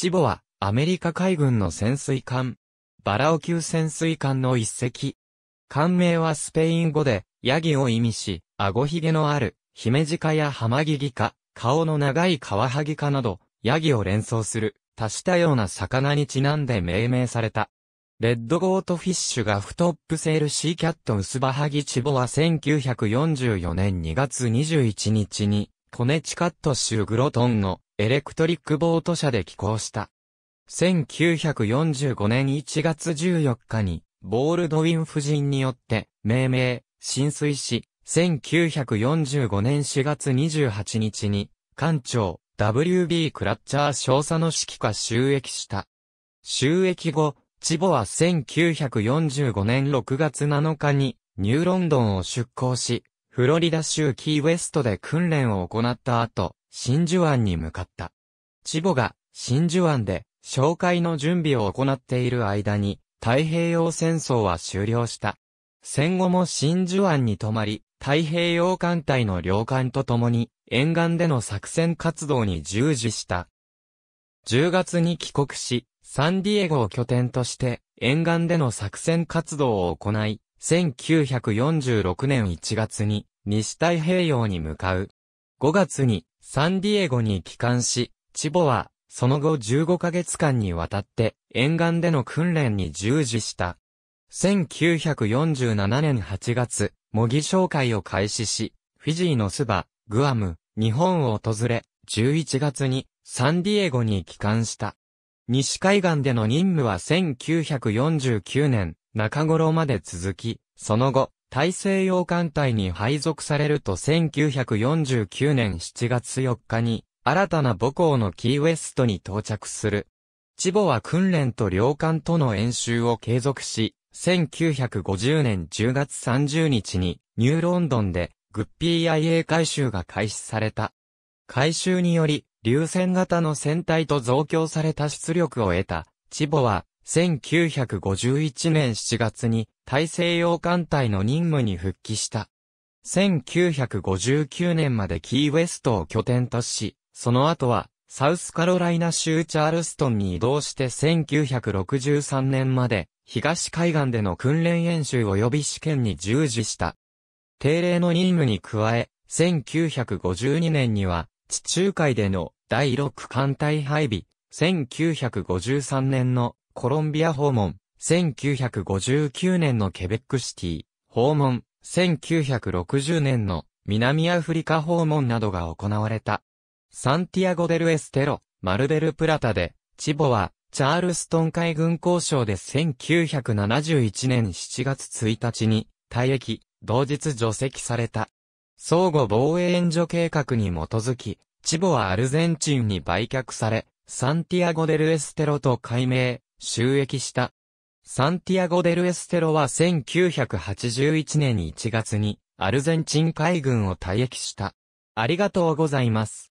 シボは、アメリカ海軍の潜水艦。バラオ級潜水艦の一隻。艦名はスペイン語で、ヤギを意味し、顎ひげのある、ヒメジカやハマギギカ、顔の長いカワハギカなど、ヤギを連想する、多種多様な魚にちなんで命名された。レッドゴートフィッシュがフトップセールシーキャット薄スバハギチボは1944年2月21日に、コネチカット州グロトンのエレクトリックボート車で寄港した。1945年1月14日に、ボールドウィン夫人によって、命名、浸水し、1945年4月28日に、艦長、WB クラッチャー少佐の指揮下収益した。収益後、チボは1945年6月7日に、ニューロンドンを出港し、フロリダ州キーウェストで訓練を行った後、真珠湾に向かった。チボが真珠湾で紹介の準備を行っている間に太平洋戦争は終了した。戦後も真珠湾に泊まり、太平洋艦隊の領艦と共に沿岸での作戦活動に従事した。10月に帰国し、サンディエゴを拠点として沿岸での作戦活動を行い、1946年1月に西太平洋に向かう。5月にサンディエゴに帰還し、チボはその後15ヶ月間にわたって沿岸での訓練に従事した。1947年8月、模擬紹介を開始し、フィジーのスバ、グアム、日本を訪れ、11月にサンディエゴに帰還した。西海岸での任務は1949年中頃まで続き、その後、大西洋艦隊に配属されると1949年7月4日に、新たな母校のキーウェストに到着する。チボは訓練と両艦との演習を継続し、1950年10月30日に、ニューロンドンで、グッピー IA 回収が開始された。回収により、流線型の船体と増強された出力を得た、チボは、1951年7月に大西洋艦隊の任務に復帰した。1959年までキーウェストを拠点とし、その後はサウスカロライナ州チャールストンに移動して1963年まで東海岸での訓練演習及び試験に従事した。定例の任務に加え、1952年には地中海での第6艦隊配備、1953年のコロンビア訪問、1959年のケベックシティ、訪問、1960年の南アフリカ訪問などが行われた。サンティアゴデルエステロ、マルデルプラタで、チボは、チャールストン海軍交渉で1971年7月1日に、退役、同日除籍された。相互防衛援助計画に基づき、チボはアルゼンチンに売却され、サンティアゴデルエステロと改名、収益した。サンティアゴ・デル・エステロは1981年1月にアルゼンチン海軍を退役した。ありがとうございます。